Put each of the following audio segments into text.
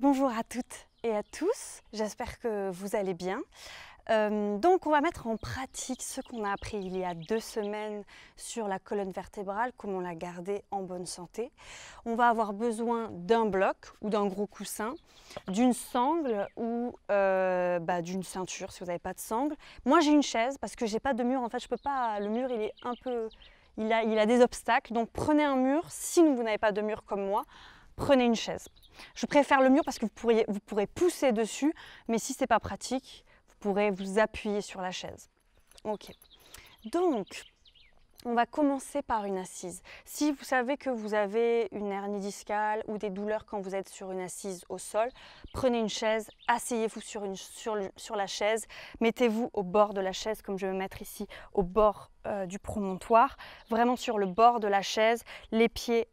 Bonjour à toutes et à tous, j'espère que vous allez bien. Euh, donc on va mettre en pratique ce qu'on a appris il y a deux semaines sur la colonne vertébrale, comment la garder en bonne santé. On va avoir besoin d'un bloc ou d'un gros coussin, d'une sangle ou euh, bah, d'une ceinture si vous n'avez pas de sangle. Moi j'ai une chaise parce que j'ai pas de mur, en fait je peux pas, le mur il est un peu... Il a, il a des obstacles, donc prenez un mur, si vous n'avez pas de mur comme moi, prenez une chaise. Je préfère le mur parce que vous, pourriez, vous pourrez pousser dessus, mais si ce n'est pas pratique, vous pourrez vous appuyer sur la chaise. Ok. Donc, on va commencer par une assise. Si vous savez que vous avez une hernie discale ou des douleurs quand vous êtes sur une assise au sol, prenez une chaise, asseyez-vous sur, la chaise, mettez-vous au bord de la chaise comme je vais mettre ici, au bord euh, du promontoire, vraiment sur le bord de la chaise, les pieds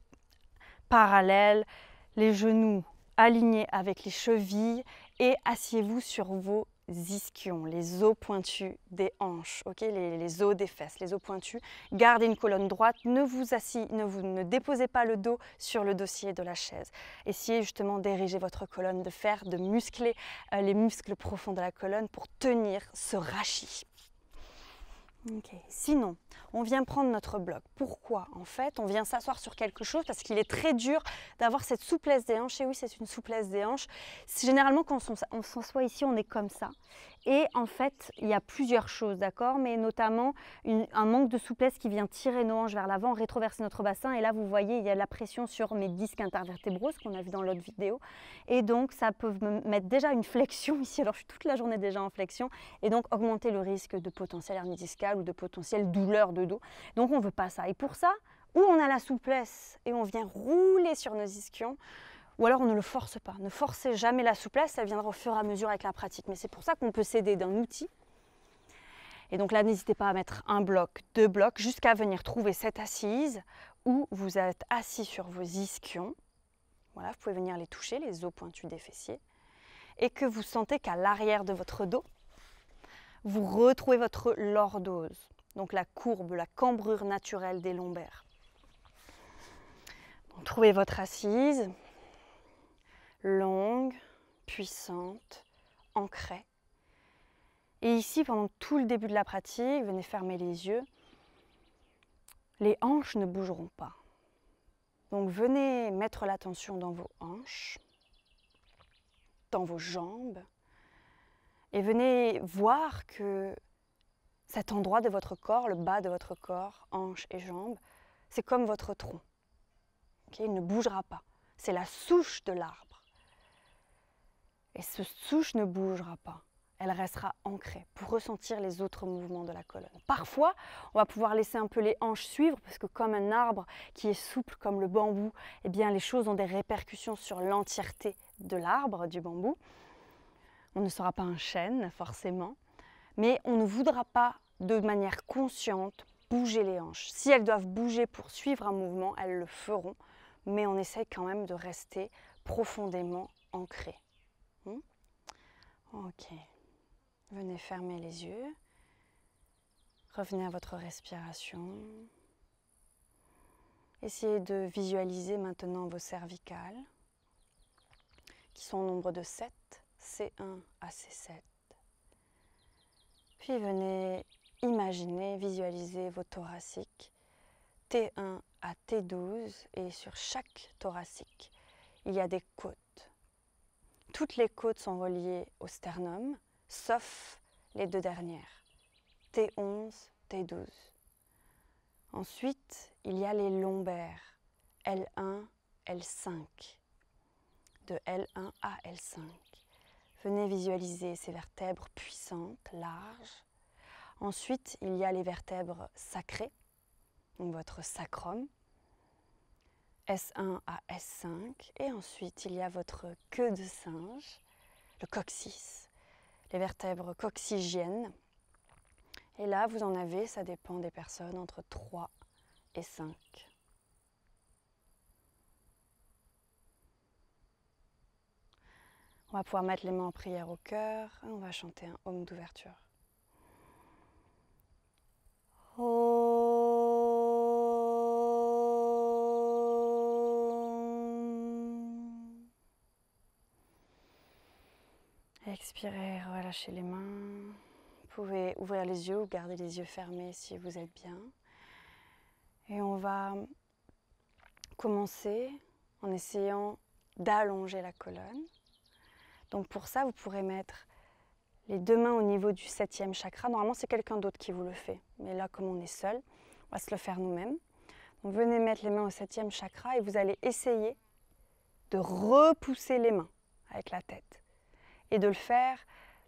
parallèles, les genoux alignés avec les chevilles et asseyez-vous sur vos ischions, les os pointus des hanches, les, os des fesses, les os pointus. Gardez une colonne droite, ne vous asseyez, ne vous déposez pas le dos sur le dossier de la chaise. Essayez justement d'ériger votre colonne de fer, de muscler euh, les muscles profonds de la colonne pour tenir ce rachis. Sinon, on vient prendre notre bloc. Pourquoi En fait, on vient s'asseoir sur quelque chose parce qu'il est très dur d'avoir cette souplesse des hanches. Et oui, c'est une souplesse des hanches. Généralement, quand on s'assoit ici, on est comme ça. Et en fait, il y a plusieurs choses, d'accord Mais notamment un manque de souplesse qui vient tirer nos hanches vers l'avant, rétroverser notre bassin. Et là, vous voyez, il y a la pression sur mes disques intervertébraux, ce qu'on a vu dans l'autre vidéo. Et donc, ça peut me mettre déjà une flexion ici. Alors, je suis toute la journée déjà en flexion. Et donc, augmenter le risque de potentiel hernie discale ou de potentiel douleur de dos. Donc, on ne veut pas ça. Et pour ça, où on a la souplesse et on vient rouler sur nos ischions, ou alors on ne le force pas. Ne forcez jamais la souplesse, ça viendra au fur et à mesure avec la pratique. Mais c'est pour ça qu'on peut s'aider d'un outil. Et donc là, n'hésitez pas à mettre un bloc, deux blocs, jusqu'à venir trouver cette assise où vous êtes assis sur vos ischions. Voilà, vous pouvez venir les toucher, les os pointus des fessiers. Et que vous sentez qu'à l'arrière de votre dos, vous retrouvez votre lordose, donc la courbe, la cambrure naturelle des lombaires. trouvez votre assise, longue, puissante, ancrée. Et ici, pendant tout le début de la pratique, venez fermer les yeux. Les hanches ne bougeront pas. Donc venez mettre l'attention dans vos hanches, dans vos jambes, et venez voir que cet endroit de votre corps, le bas de votre corps, hanches et jambes, c'est comme votre tronc. Il ne bougera pas. C'est la souche de l'arbre. Et ce souche ne bougera pas. Elle restera ancrée pour ressentir les autres mouvements de la colonne. Parfois, on va pouvoir laisser un peu les hanches suivre parce que comme un arbre qui est souple comme le bambou, eh bien les choses ont des répercussions sur l'entièreté de l'arbre, du bambou. On ne sera pas un chêne forcément, mais on ne voudra pas de manière consciente bouger les hanches. Si elles doivent bouger pour suivre un mouvement, elles le feront, mais on essaye quand même de rester profondément ancré. Ok. Venez fermer les yeux. Revenez à votre respiration. Essayez de visualiser maintenant vos cervicales, qui sont au nombre de 7, C1 à C7. Puis venez imaginer, visualiser vos thoraciques, T1 à T12, et sur chaque thoracique, il y a des côtes toutes les côtes sont reliées au sternum, sauf les deux dernières, T11, T12. Ensuite, il y a les lombaires, L1, L5, de L1 à L5. Venez visualiser ces vertèbres puissantes, larges. Ensuite, il y a les vertèbres sacrées, donc votre sacrum, S1 à S5. Et ensuite, il y a votre queue de singe, le coccyx, les vertèbres coccygiennes. Et là, vous en avez, ça dépend des personnes, entre 3 et 5. On va pouvoir mettre les mains en prière au cœur. Hein, on va chanter un home d'ouverture. Oh. Expirez, relâchez les mains. Vous pouvez ouvrir les yeux ou garder les yeux fermés si vous êtes bien. Et on va commencer en essayant d'allonger la colonne. Donc pour ça, vous pourrez mettre les deux mains au niveau du septième chakra. Normalement, c'est quelqu'un d'autre qui vous le fait. Mais là, comme on est seul, on va se le faire nous-mêmes. Donc venez mettre les mains au septième chakra et vous allez essayer de repousser les mains avec la tête et de le faire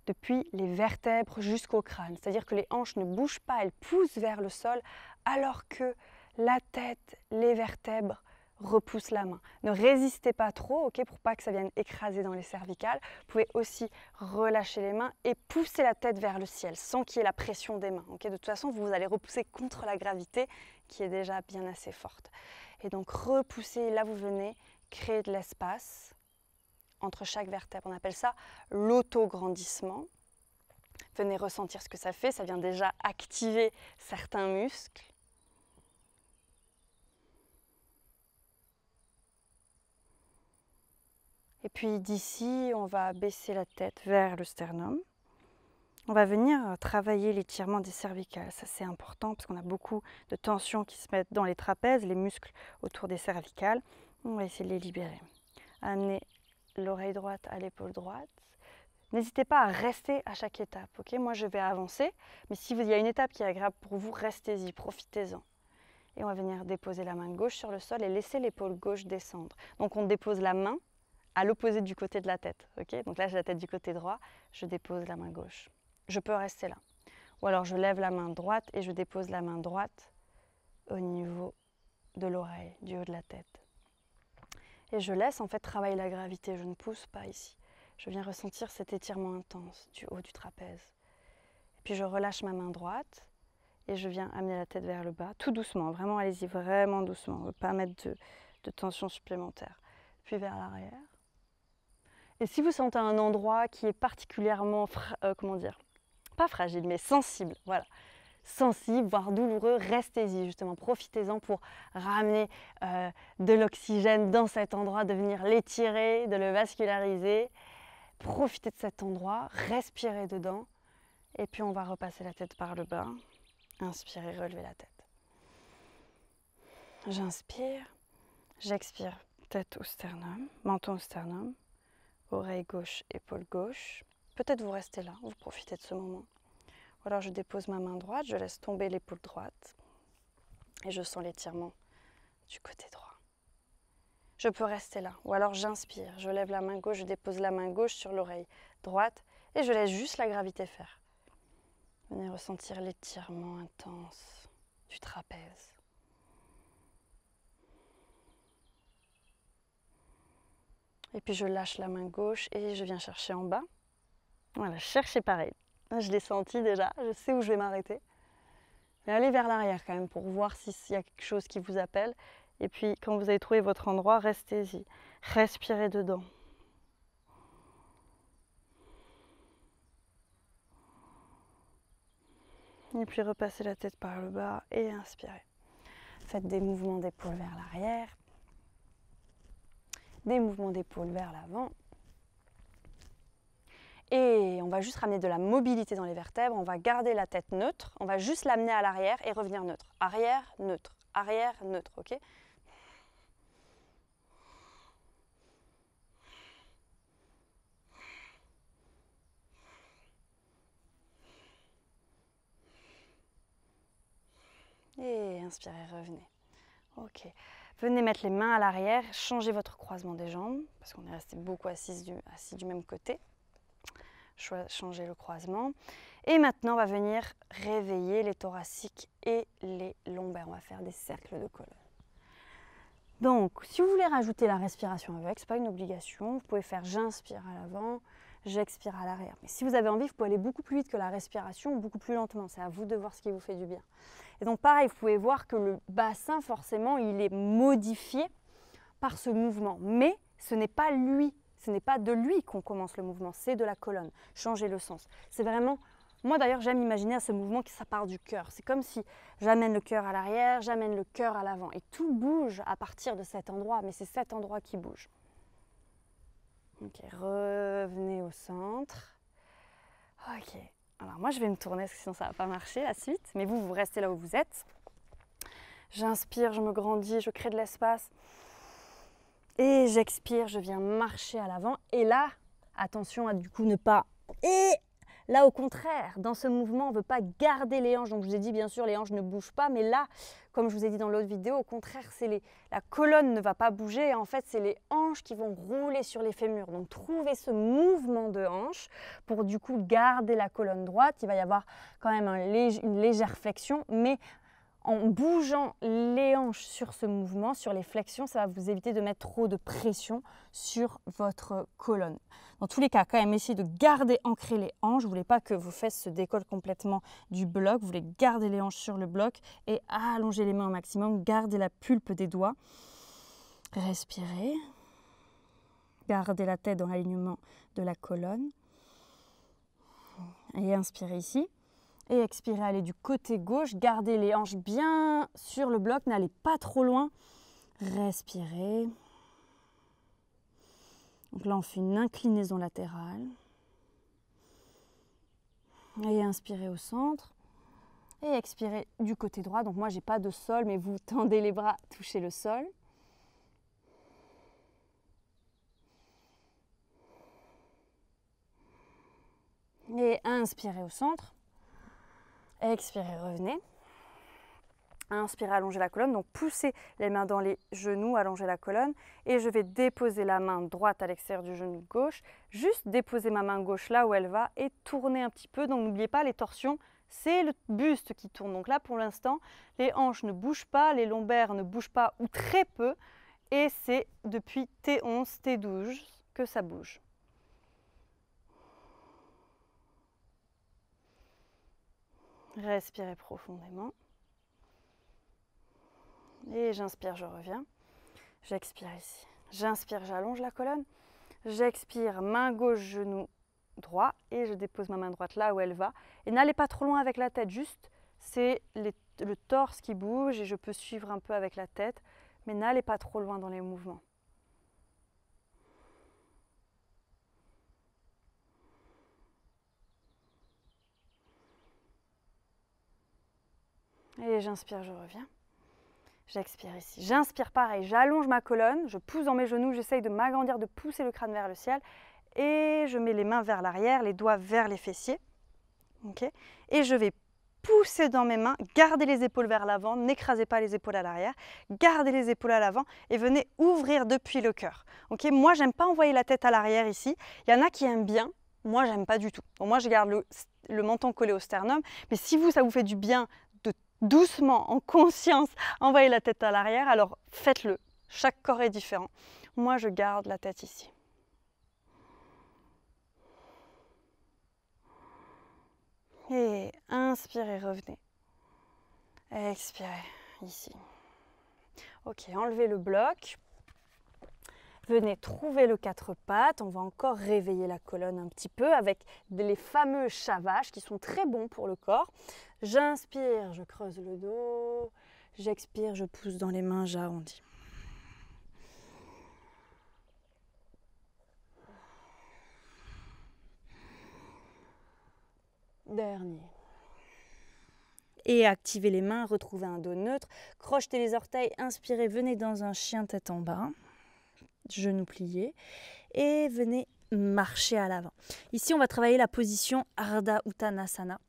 depuis les vertèbres jusqu'au crâne. C'est-à-dire que les hanches ne bougent pas, elles poussent vers le sol alors que la tête, les vertèbres repoussent la main. Ne résistez pas trop, ok, pour pas que ça vienne écraser dans les cervicales. Vous pouvez aussi relâcher les mains et pousser la tête vers le ciel sans qu'il y ait la pression des mains. de toute façon, vous allez repousser contre la gravité qui est déjà bien assez forte. Et donc repoussez, là vous venez, créer de l'espace entre chaque vertèbre. On appelle ça l'autograndissement. Venez ressentir ce que ça fait, ça vient déjà activer certains muscles. Et puis d'ici, on va baisser la tête vers le sternum. On va venir travailler l'étirement des cervicales. Ça, c'est important parce qu'on a beaucoup de tensions qui se mettent dans les trapèzes, les muscles autour des cervicales. On va essayer de les libérer. Amener l'oreille droite à l'épaule droite. N'hésitez pas à rester à chaque étape. ok Moi, je vais avancer, mais s'il y a une étape qui est agréable pour vous, restez-y, profitez-en. Et on va venir déposer la main gauche sur le sol et laisser l'épaule gauche descendre. Donc, on dépose la main à l'opposé du côté de la tête. ok Donc là, j'ai la tête du côté droit, je dépose la main gauche. Je peux rester là. Ou alors, je lève la main droite et je dépose la main droite au niveau de l'oreille, du haut de la tête et je laisse en fait travailler la gravité, je ne pousse pas ici. Je viens ressentir cet étirement intense du haut du trapèze. Et puis je relâche ma main droite et je viens amener la tête vers le bas, tout doucement, vraiment allez-y, vraiment doucement, ne pas mettre de, tension supplémentaire. Puis vers l'arrière. Et si vous sentez un endroit qui est particulièrement, euh, comment dire, pas fragile, mais sensible, voilà, sensible, voire douloureux, restez-y justement, profitez-en pour ramener euh, de l'oxygène dans cet endroit, de venir l'étirer, de le vasculariser. Profitez de cet endroit, respirez dedans, et puis on va repasser la tête par le bas. Inspirez, relevez la tête. J'inspire, j'expire, tête au sternum, menton au sternum, oreille gauche, épaule gauche. Peut-être vous restez là, vous profitez de ce moment. Ou alors je dépose ma main droite, je laisse tomber l'épaule droite et je sens l'étirement du côté droit. Je peux rester là. Ou alors j'inspire, je lève la main gauche, je dépose la main gauche sur l'oreille droite et je laisse juste la gravité faire. Venez ressentir l'étirement intense du trapèze. Et puis je lâche la main gauche et je viens chercher en bas. Voilà, chercher pareil. Ah, je l'ai senti déjà, je sais où je vais m'arrêter. Mais allez vers l'arrière quand même pour voir s'il y a quelque chose qui vous appelle. Et puis quand vous avez trouvé votre endroit, restez-y. Respirez dedans. Et puis repassez la tête par le bas et inspirez. Faites des mouvements d'épaule vers l'arrière, des mouvements d'épaule vers l'avant. Et on va juste ramener de la mobilité dans les vertèbres, on va garder la tête neutre, on va juste l'amener à l'arrière et revenir neutre. Arrière, neutre, arrière, neutre, ok Et inspirez, revenez. Ok. Venez mettre les mains à l'arrière, changez votre croisement des jambes, parce qu'on est resté beaucoup assis du, assis du même côté changer le croisement. Et maintenant, on va venir réveiller les thoraciques et les lombaires. On va faire des cercles de colonne. Donc, si vous voulez rajouter la respiration avec, ce n'est pas une obligation. Vous pouvez faire j'inspire à l'avant, j'expire à l'arrière. Mais si vous avez envie, vous pouvez aller beaucoup plus vite que la respiration, beaucoup plus lentement. C'est à vous de voir ce qui vous fait du bien. Et donc, pareil, vous pouvez voir que le bassin, forcément, il est modifié par ce mouvement. Mais ce n'est pas lui ce n'est pas de lui qu'on commence le mouvement, c'est de la colonne. Changer le sens. C'est vraiment. Moi d'ailleurs, j'aime imaginer à ce mouvement qui ça part du cœur. C'est comme si j'amène le cœur à l'arrière, j'amène le cœur à l'avant. Et tout bouge à partir de cet endroit, mais c'est cet endroit qui bouge. revenez au centre. Ok, alors moi je vais me tourner parce que sinon ça va pas marcher la suite, mais vous, vous restez là où vous êtes. J'inspire, je me grandis, je crée de l'espace. Et j'expire, je viens marcher à l'avant. Et là, attention à du coup ne pas... Et là, au contraire, dans ce mouvement, on ne veut pas garder les hanches. Donc je vous ai dit, bien sûr, les hanches ne bougent pas. Mais là, comme je vous ai dit dans l'autre vidéo, au contraire, c'est les... la colonne ne va pas bouger. En fait, c'est les hanches qui vont rouler sur les fémurs. Donc trouver ce mouvement de hanches pour du coup garder la colonne droite. Il va y avoir quand même une légère flexion, mais en bougeant les hanches sur ce mouvement, sur les flexions, ça va vous éviter de mettre trop de pression sur votre colonne. Dans tous les cas, quand même, essayez de garder ancré les hanches. Vous voulez pas que vos fesses se décollent complètement du bloc. Vous voulez garder les hanches sur le bloc et allonger les mains au maximum. Gardez la pulpe des doigts. Respirez. Gardez la tête dans l'alignement de la colonne. Et inspirez ici. Et expirez, allez du côté gauche, gardez les hanches bien sur le bloc, n'allez pas trop loin. Respirez. Donc là, on fait une inclinaison latérale. Et inspirez au centre. Et expirez du côté droit. Donc moi, j'ai pas de sol, mais vous tendez les bras, touchez le sol. Et inspirez au centre. Expirez, revenez. Inspirez, allongez la colonne. Donc poussez les mains dans les genoux, allongez la colonne. Et je vais déposer la main droite à l'extérieur du genou gauche. Juste déposer ma main gauche là où elle va et tourner un petit peu. Donc n'oubliez pas les torsions, c'est le buste qui tourne. Donc là pour l'instant, les hanches ne bougent pas, les lombaires ne bougent pas ou très peu. Et c'est depuis T11, T12 que ça bouge. Respirez profondément. Et j'inspire, je reviens. J'expire ici. J'inspire, j'allonge la colonne. J'expire, main gauche, genou droit. Et je dépose ma main droite là où elle va. Et n'allez pas trop loin avec la tête, juste c'est le torse qui bouge et je peux suivre un peu avec la tête. Mais n'allez pas trop loin dans les mouvements. Et j'inspire, je reviens. J'expire ici. J'inspire pareil, j'allonge ma colonne, je pousse dans mes genoux, j'essaye de m'agrandir, de pousser le crâne vers le ciel. Et je mets les mains vers l'arrière, les doigts vers les fessiers. Et je vais pousser dans mes mains, garder les épaules vers l'avant, n'écrasez pas les épaules à l'arrière, gardez les épaules à l'avant et venez ouvrir depuis le cœur. Moi, moi j'aime pas envoyer la tête à l'arrière ici. Il y en a qui aiment bien, moi j'aime pas du tout. moi je garde le menton collé au sternum, mais si vous ça vous fait du bien doucement, en conscience, envoyez la tête à l'arrière. Alors faites-le. Chaque corps est différent. Moi, je garde la tête ici. Et inspirez, revenez. Expirez ici. Ok, enlevez le bloc. Venez trouver le quatre pattes. On va encore réveiller la colonne un petit peu avec les fameux chavages qui sont très bons pour le corps. J'inspire, je creuse le dos. J'expire, je pousse dans les mains, j'arrondis. Dernier. Et activez les mains, retrouvez un dos neutre, crochetez les orteils, inspirez, venez dans un chien tête en bas genou plié, et venez marcher à l'avant. Ici, on va travailler la position Ardha Uttanasana,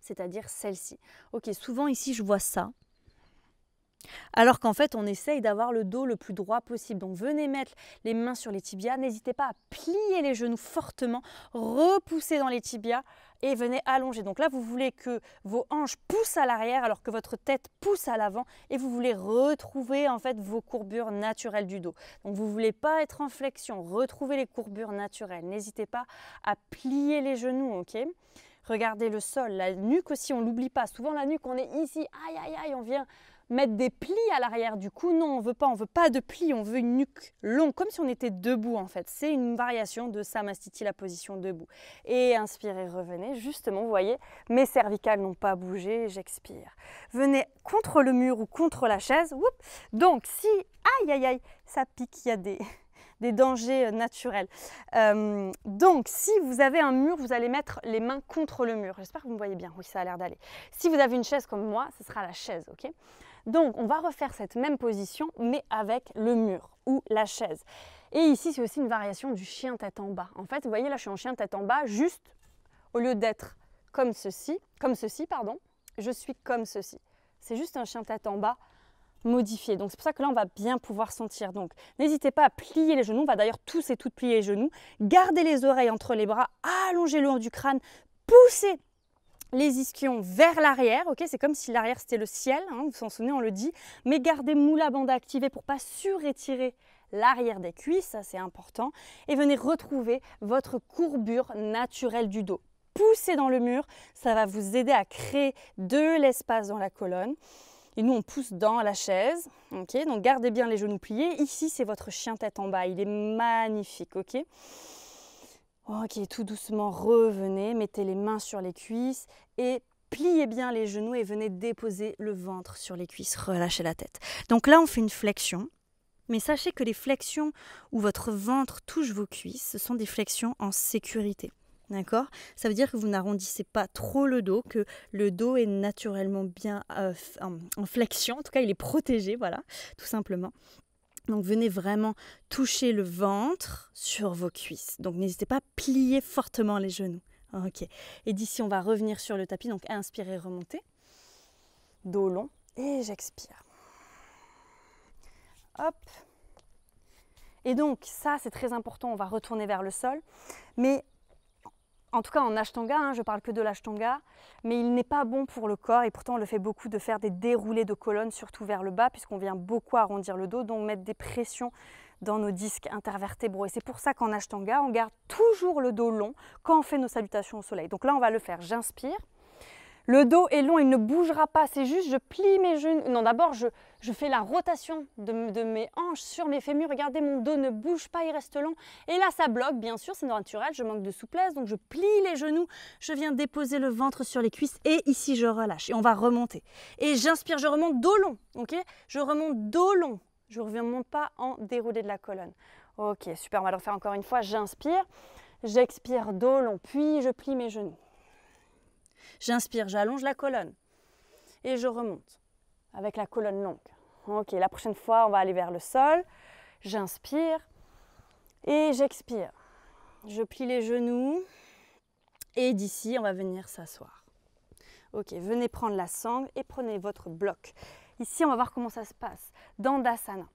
c'est-à-dire celle-ci. Ok, souvent ici, je vois ça, alors qu'en fait, on essaye d'avoir le dos le plus droit possible. Donc venez mettre les mains sur les tibias. N'hésitez pas à plier les genoux fortement, repousser dans les tibias et venez allonger. Donc là, vous voulez que vos hanches poussent à l'arrière alors que votre tête pousse à l'avant et vous voulez retrouver en fait vos courbures naturelles du dos. Donc vous voulez pas être en flexion, retrouver les courbures naturelles. N'hésitez pas à plier les genoux, ok Regardez le sol, la nuque aussi, on l'oublie pas. Souvent la nuque, on est ici, aïe aïe aïe, on vient mettre des plis à l'arrière du cou. Non, on veut pas, on veut pas de plis, on veut une nuque longue, comme si on était debout en fait. C'est une variation de Samastiti, la position debout. Et inspirez, revenez. Justement, vous voyez, mes cervicales n'ont pas bougé, j'expire. Venez contre le mur ou contre la chaise. Donc si, aïe aïe aïe, ça pique, il y a des dangers euh, naturels. Euh, donc, si vous avez un mur, vous allez mettre les mains contre le mur. J'espère que vous me voyez bien. Oui, ça a l'air d'aller. Si vous avez une chaise comme moi, ce sera la chaise, ok donc on va refaire cette même position mais avec le mur ou la chaise. Et ici c'est aussi une variation du chien tête en bas. En fait vous voyez là je suis en chien tête en bas juste au lieu d'être comme ceci, comme ceci pardon, je suis comme ceci. C'est juste un chien tête en bas modifié. Donc c'est pour ça que là on va bien pouvoir sentir. Donc n'hésitez pas à plier les genoux, on va d'ailleurs tous et toutes plier les genoux, garder les oreilles entre les bras, allongez le haut du crâne, pousser les ischions vers l'arrière, ok c'est comme si l'arrière c'était le ciel, vous hein, vous en souvenez, on le dit, mais gardez moula bande activée pour pas surétirer l'arrière des cuisses, ça c'est important, et venez retrouver votre courbure naturelle du dos. Poussez dans le mur, ça va vous aider à créer de l'espace dans la colonne. Et nous, on pousse dans la chaise. ok donc gardez bien les genoux pliés. Ici, c'est votre chien tête en bas. Il est magnifique. ok Ok, oh, tout doucement, revenez, mettez les mains sur les cuisses et pliez bien les genoux et venez déposer le ventre sur les cuisses, relâchez la tête. Donc là, on fait une flexion, mais sachez que les flexions où votre ventre touche vos cuisses, ce sont des flexions en sécurité. D'accord Ça veut dire que vous n'arrondissez pas trop le dos, que le dos est naturellement bien euh, en, flexion, en tout cas il est protégé, voilà, tout simplement. Donc venez vraiment toucher le ventre sur vos cuisses. Donc n'hésitez pas à plier fortement les genoux. Ok. Et d'ici, on va revenir sur le tapis. Donc inspirez, remontez. Dos long. Et j'expire. Hop. Et donc ça, c'est très important. On va retourner vers le sol. Mais en tout cas en Ashtanga, hein, je parle que de l'Ashtanga, mais il n'est pas bon pour le corps et pourtant on le fait beaucoup de faire des déroulés de colonne, surtout vers le bas, puisqu'on vient beaucoup arrondir le dos, donc mettre des pressions dans nos disques intervertébraux. Et c'est pour ça qu'en Ashtanga, on garde toujours le dos long quand on fait nos salutations au soleil. Donc là, on va le faire. J'inspire. Le dos est long, il ne bougera pas. C'est juste, je plie mes genoux. Non, d'abord, je, fais la rotation de, mes hanches sur mes fémurs. Regardez, mon dos ne bouge pas, il reste long. Et là, ça bloque, bien sûr, c'est naturel. Je manque de souplesse, donc je plie les genoux. Je viens déposer le ventre sur les cuisses et ici, je relâche. Et on va remonter. Et j'inspire, je remonte dos long. Ok Je remonte dos long. Je ne remonte pas en déroulé de la colonne. Ok, super, on va le refaire encore une fois. J'inspire, j'expire dos long, puis je plie mes genoux. J'inspire, j'allonge la colonne. Et je remonte avec la colonne longue. Ok, la prochaine fois, on va aller vers le sol. J'inspire et j'expire. Je plie les genoux. Et d'ici, on va venir s'asseoir. Ok, venez prendre la sangle et prenez votre bloc. Ici, on va voir comment ça se passe. dans Dasana.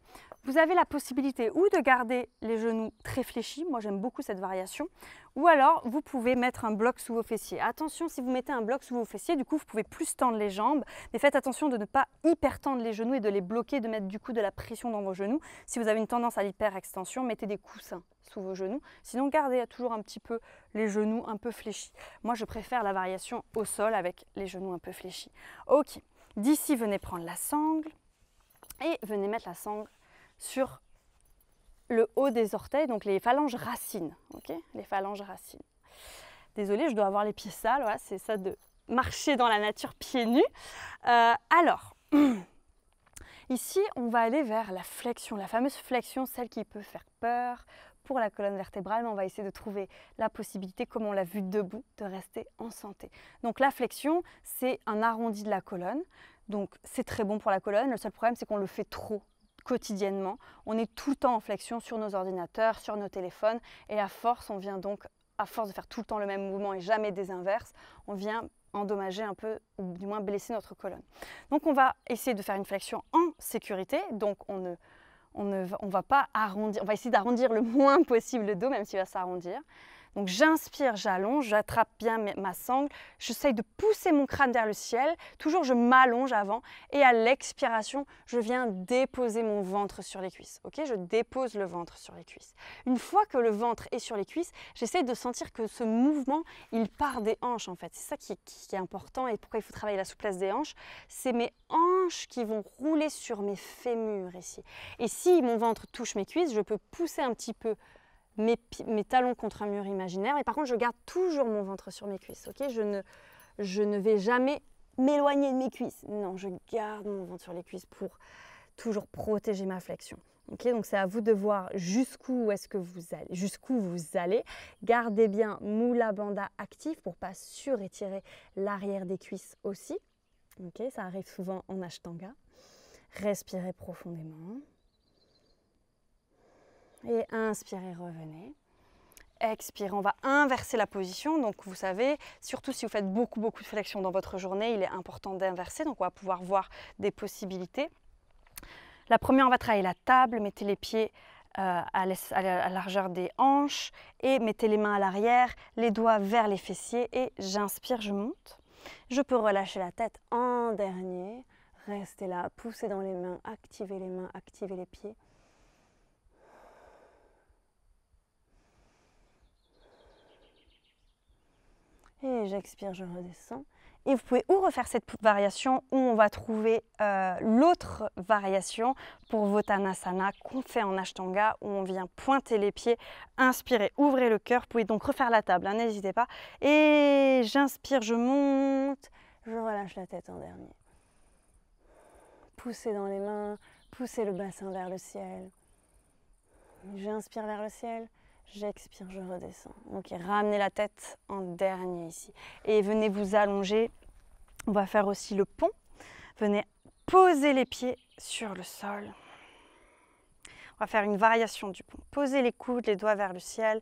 Vous avez la possibilité ou de garder les genoux très fléchis, moi j'aime beaucoup cette variation, ou alors vous pouvez mettre un bloc sous vos fessiers. Attention, si vous mettez un bloc sous vos fessiers, du coup vous pouvez plus tendre les jambes, mais faites attention de ne pas hyper tendre les genoux et de les bloquer, de mettre du coup de la pression dans vos genoux. Si vous avez une tendance à l'hyperextension, mettez des coussins sous vos genoux. Sinon, gardez toujours un petit peu les genoux un peu fléchis. Moi, je préfère la variation au sol avec les genoux un peu fléchis. Ok, d'ici, venez prendre la sangle et venez mettre la sangle sur le haut des orteils, donc les phalanges racines. les phalanges racines. Désolée, je dois avoir les pieds sales, c'est ça de marcher dans la nature pieds nus. Euh, alors, ici, on va aller vers la flexion, la fameuse flexion, celle qui peut faire peur pour la colonne vertébrale, mais on va essayer de trouver la possibilité, comme on l'a vu debout, de rester en santé. Donc la flexion, c'est un arrondi de la colonne, donc c'est très bon pour la colonne, le seul problème c'est qu'on le fait trop quotidiennement. On est tout le temps en flexion sur nos ordinateurs, sur nos téléphones, et à force, on vient donc, à force de faire tout le temps le même mouvement et jamais des inverses, on vient endommager un peu, ou du moins blesser notre colonne. Donc on va essayer de faire une flexion en sécurité, donc on ne, va pas arrondir, on va essayer d'arrondir le moins possible le dos, même s'il va s'arrondir. Donc j'inspire, j'allonge, j'attrape bien ma sangle, j'essaye de pousser mon crâne vers le ciel, toujours je m'allonge avant et à l'expiration, je viens déposer mon ventre sur les cuisses. OK, je dépose le ventre sur les cuisses. Une fois que le ventre est sur les cuisses, j'essaye de sentir que ce mouvement, il part des hanches en fait. C'est ça qui est, qui est important et pourquoi il faut travailler la souplesse des hanches, c'est mes hanches qui vont rouler sur mes fémurs ici. Et si mon ventre touche mes cuisses, je peux pousser un petit peu mes, talons contre un mur imaginaire. et par contre, je garde toujours mon ventre sur mes cuisses. je ne, vais jamais m'éloigner de mes cuisses. Non, je garde mon ventre sur les cuisses pour toujours protéger ma flexion. donc c'est à vous de voir jusqu'où est-ce que vous allez, jusqu'où vous allez. Gardez bien Moula Banda actif pour pas surétirer l'arrière des cuisses aussi. ça arrive souvent en Ashtanga. Respirez profondément. Et inspirez, revenez. Expirez, on va inverser la position. Donc vous savez, surtout si vous faites beaucoup beaucoup de flexion dans votre journée, il est important d'inverser. Donc on va pouvoir voir des possibilités. La première, on va travailler la table. Mettez les pieds euh, à, la, à, la, largeur des hanches et mettez les mains à l'arrière, les doigts vers les fessiers et j'inspire, je monte. Je peux relâcher la tête en dernier. Restez là, poussez dans les mains, activez les mains, activez les pieds. Et j'expire, je redescends. Et vous pouvez ou refaire cette variation ou on va trouver euh, l'autre variation pour Votanasana qu'on fait en Ashtanga où on vient pointer les pieds, inspirer, ouvrez le cœur. Vous pouvez donc refaire la table, hein, n'hésitez pas. Et j'inspire, je monte, je relâche la tête en dernier. Poussez dans les mains, poussez le bassin vers le ciel. J'inspire vers le ciel. J'expire, je redescends. Ok, ramenez la tête en dernier ici. Et venez vous allonger. On va faire aussi le pont. Venez poser les pieds sur le sol. On va faire une variation du pont. Posez les coudes, les doigts vers le ciel.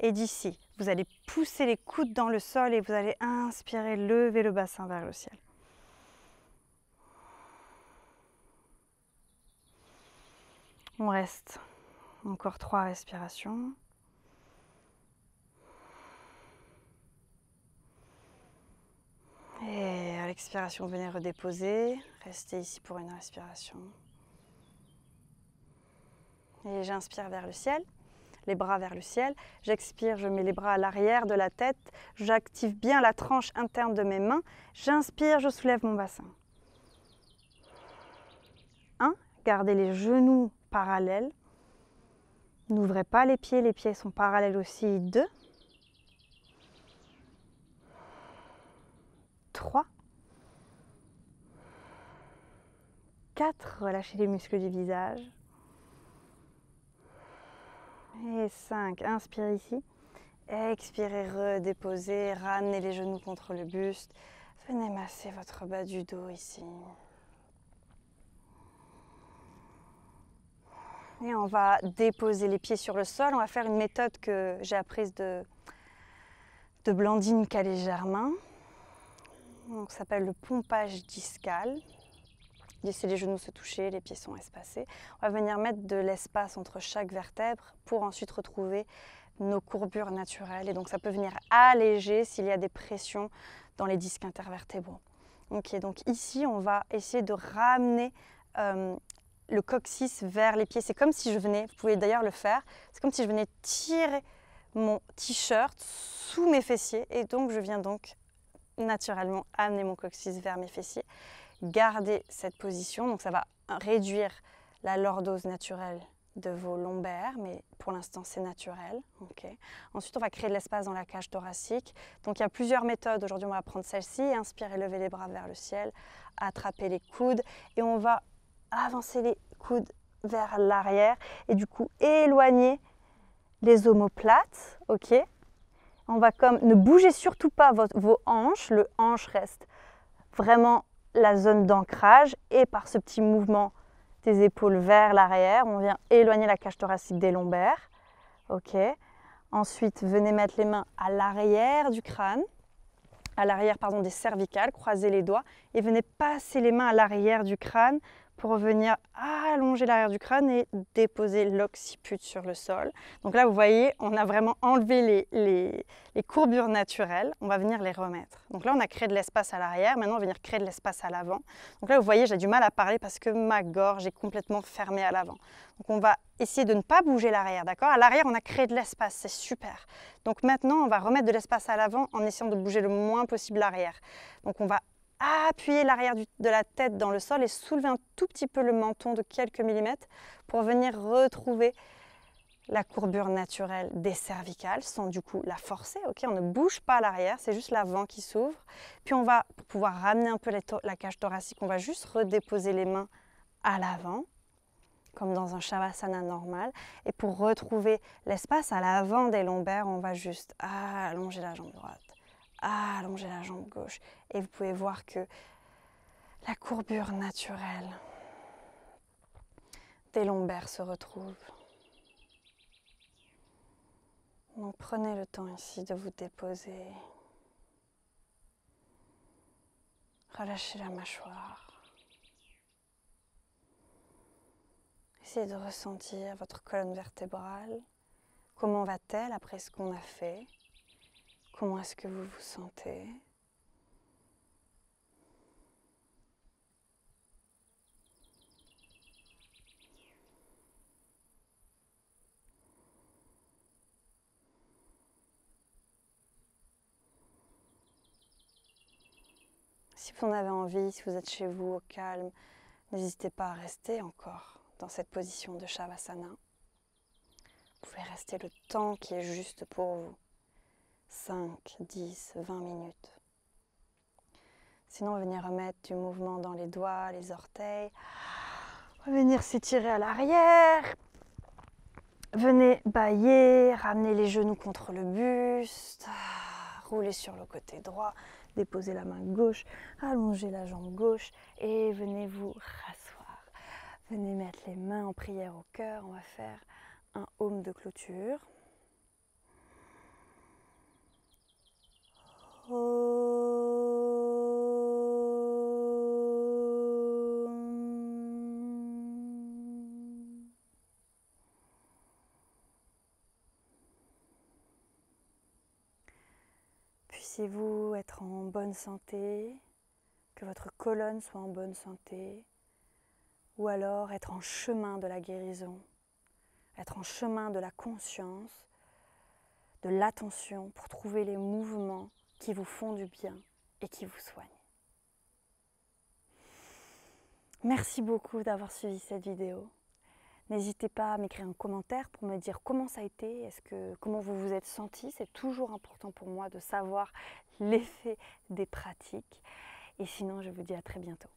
Et d'ici, vous allez pousser les coudes dans le sol et vous allez inspirer, lever le bassin vers le ciel. On reste encore trois respirations. Et à l'expiration, venez redéposer. Restez ici pour une respiration. Et j'inspire vers le ciel, les bras vers le ciel. J'expire, je mets les bras à l'arrière de la tête. J'active bien la tranche interne de mes mains. J'inspire, je soulève mon bassin. 1. Gardez les genoux parallèles. N'ouvrez pas les pieds, les pieds sont parallèles aussi. 2. 3, 4, relâchez les muscles du visage. Et 5, inspirez ici. Expirez, redéposez, ramenez les genoux contre le buste. Venez masser votre bas du dos ici. Et on va déposer les pieds sur le sol. On va faire une méthode que j'ai apprise de, de Blandine Calais-Germain ça s'appelle le pompage discal. Laisser les genoux se toucher, les pieds sont espacés. On va venir mettre de l'espace entre chaque vertèbre pour ensuite retrouver nos courbures naturelles. Et donc ça peut venir alléger s'il y a des pressions dans les disques intervertébraux. Ok, donc ici on va essayer de ramener euh, le coccyx vers les pieds. C'est comme si je venais, vous pouvez d'ailleurs le faire, c'est comme si je venais tirer mon t-shirt sous mes fessiers et donc je viens donc naturellement amener mon coccyx vers mes fessiers, garder cette position. Donc ça va réduire la lordose naturelle de vos lombaires, mais pour l'instant c'est naturel. Ensuite, on va créer de l'espace dans la cage thoracique. Donc il y a plusieurs méthodes. Aujourd'hui, on va prendre celle-ci. Inspirer, lever les bras vers le ciel, attraper les coudes et on va avancer les coudes vers l'arrière et du coup éloigner les omoplates. ok on va comme, ne bougez surtout pas vos hanches, le hanche reste vraiment la zone d'ancrage et par ce petit mouvement des épaules vers l'arrière, on vient éloigner la cage thoracique des lombaires. OK. Ensuite, venez mettre les mains à l'arrière du crâne, à l'arrière pardon des cervicales, croisez les doigts et venez passer les mains à l'arrière du crâne pour venir allonger l'arrière du crâne et déposer l'occiput sur le sol. Donc là, vous voyez, on a vraiment enlevé les, les, courbures naturelles, on va venir les remettre. Donc là, on a créé de l'espace à l'arrière, maintenant on va venir créer de l'espace à l'avant. Donc là, vous voyez, j'ai du mal à parler parce que ma gorge est complètement fermée à l'avant. Donc on va essayer de ne pas bouger l'arrière, d'accord À l'arrière, on a créé de l'espace, c'est super. Donc maintenant, on va remettre de l'espace à l'avant en essayant de bouger le moins possible l'arrière. Donc on va appuyer l'arrière de la tête dans le sol et soulever un tout petit peu le menton de quelques millimètres pour venir retrouver la courbure naturelle des cervicales sans du coup la forcer. ok on ne bouge pas à l'arrière, c'est juste l'avant qui s'ouvre. Puis on va, pour pouvoir ramener un peu la cage thoracique, on va juste redéposer les mains à l'avant comme dans un shavasana normal. Et pour retrouver l'espace à l'avant des lombaires, on va juste allonger la jambe droite. Ah, allongez la jambe gauche. Et vous pouvez voir que la courbure naturelle des lombaires se retrouve. Donc prenez le temps ici de vous déposer. Relâchez la mâchoire. Essayez de ressentir votre colonne vertébrale. Comment va-t-elle après ce qu'on a fait Comment est-ce que vous vous sentez Si vous en avez envie, si vous êtes chez vous au calme, n'hésitez pas à rester encore dans cette position de Shavasana. Vous pouvez rester le temps qui est juste pour vous. 5, 10, 20 minutes. Sinon, on venir remettre du mouvement dans les doigts, les orteils. On venir s'étirer à l'arrière. Venez bailler, ramener les genoux contre le buste. Roulez sur le côté droit, déposez la main gauche, allongez la jambe gauche et venez vous rasseoir. Venez mettre les mains en prière au cœur. On va faire un home de clôture. vous être en bonne santé, que votre colonne soit en bonne santé, ou alors être en chemin de la guérison, être en chemin de la conscience, de l'attention pour trouver les mouvements qui vous font du bien et qui vous soignent. Merci beaucoup d'avoir suivi cette vidéo. N'hésitez pas à m'écrire un commentaire pour me dire comment ça a été, est-ce que, comment vous vous êtes senti. C'est toujours important pour moi de savoir l'effet des pratiques. Et sinon, je vous dis à très bientôt.